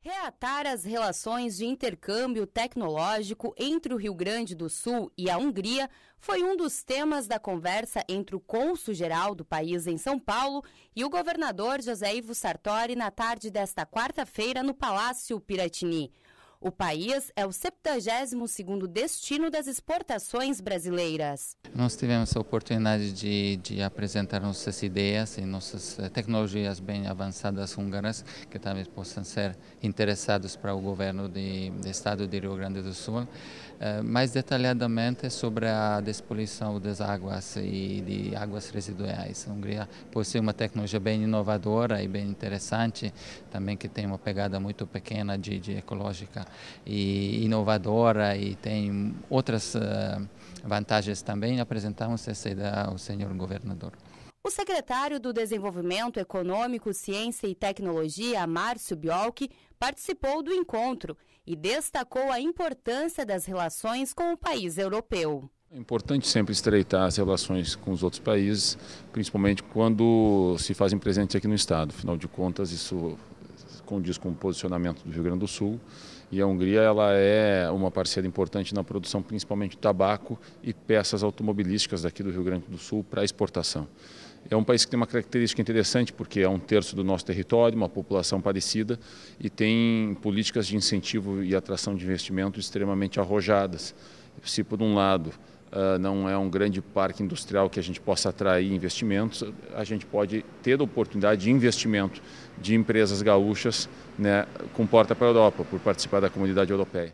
Reatar as relações de intercâmbio tecnológico entre o Rio Grande do Sul e a Hungria foi um dos temas da conversa entre o cônsul-geral do país em São Paulo e o governador José Ivo Sartori na tarde desta quarta-feira no Palácio Piratini. O país é o 72º destino das exportações brasileiras. Nós tivemos a oportunidade de, de apresentar nossas ideias e nossas eh, tecnologias bem avançadas húngaras, que talvez possam ser interessados para o governo de, do estado de Rio Grande do Sul, eh, mais detalhadamente é sobre a despoluição das águas e de águas residuais. A Hungria possui uma tecnologia bem inovadora e bem interessante, também que tem uma pegada muito pequena de, de ecológica e inovadora e tem outras eh, vantagens também, apresentamos essa ideia ao senhor governador. O secretário do Desenvolvimento Econômico, Ciência e Tecnologia, Márcio Biolk, participou do encontro e destacou a importância das relações com o país europeu. É importante sempre estreitar as relações com os outros países, principalmente quando se fazem presentes aqui no Estado. Afinal de contas, isso condiz com o posicionamento do Rio Grande do Sul. E a Hungria ela é uma parceira importante na produção, principalmente de tabaco e peças automobilísticas daqui do Rio Grande do Sul para exportação. É um país que tem uma característica interessante, porque é um terço do nosso território, uma população parecida, e tem políticas de incentivo e atração de investimento extremamente arrojadas. Se, por um lado, ah, não é um grande parque industrial que a gente possa atrair investimentos, a gente pode ter a oportunidade de investimento de empresas gaúchas né, com porta para a Europa, por participar da comunidade europeia.